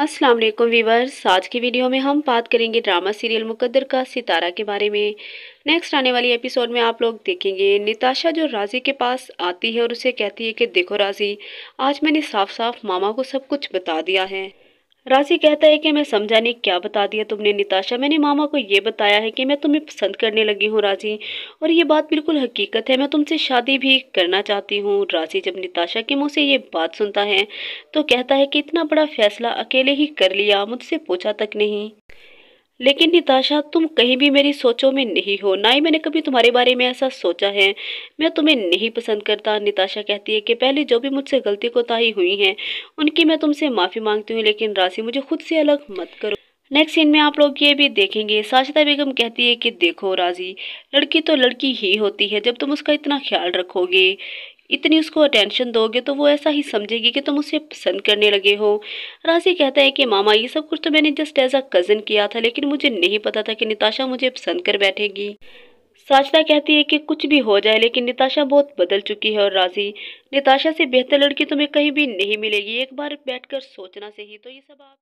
अस्सलाम वालेकुम वीवर्स आज की वीडियो में हम बात करेंगे ड्रामा सीरियल मुकद्दर का सितारा के बारे में नेक्स्ट आने वाली एपिसोड में आप लोग देखेंगे निताशा जो राजी के पास आती है और उसे कहती है कि देखो राजी आज मैंने साफ साफ मामा को सब कुछ बता दिया है राशि कहता है कि मैं समझा नहीं क्या बता दिया तुमने निताशा मैंने मामा को ये बताया है कि मैं तुम्हें पसंद करने लगी हूँ राशि और ये बात बिल्कुल हकीकत है मैं तुमसे शादी भी करना चाहती हूँ राशि जब निताशा के मुँह से ये बात सुनता है तो कहता है कि इतना बड़ा फैसला अकेले ही कर लिया मुझसे पूछा तक नहीं लेकिन निताशा तुम कहीं भी मेरी सोचों में नहीं हो ना ही मैंने कभी तुम्हारे बारे में ऐसा सोचा है मैं तुम्हें नहीं पसंद करता निताशा कहती है कि पहले जो भी मुझसे गलती कोताही हुई है उनकी मैं तुमसे माफ़ी मांगती हूँ लेकिन राशि मुझे खुद से अलग मत करो नेक्स्ट सीन में आप लोग ये भी देखेंगे साजिदा बेगम कहती है कि देखो राजी लड़की तो लड़की ही होती है जब तुम उसका इतना ख्याल रखोगे इतनी उसको अटेंशन दोगे तो वो ऐसा ही समझेगी कि तुम उसे पसंद करने लगे हो राजी कहता है कि मामा ये सब कुछ तो मैंने जस्ट एज अ कज़न किया था लेकिन मुझे नहीं पता था कि निताशा मुझे पसंद कर बैठेगी साचना कहती है कि कुछ भी हो जाए लेकिन निताशा बहुत बदल चुकी है और राजी निताशा से बेहतर लड़की तुम्हें कहीं भी नहीं मिलेगी एक बार बैठकर सोचना सही तो ये सब आप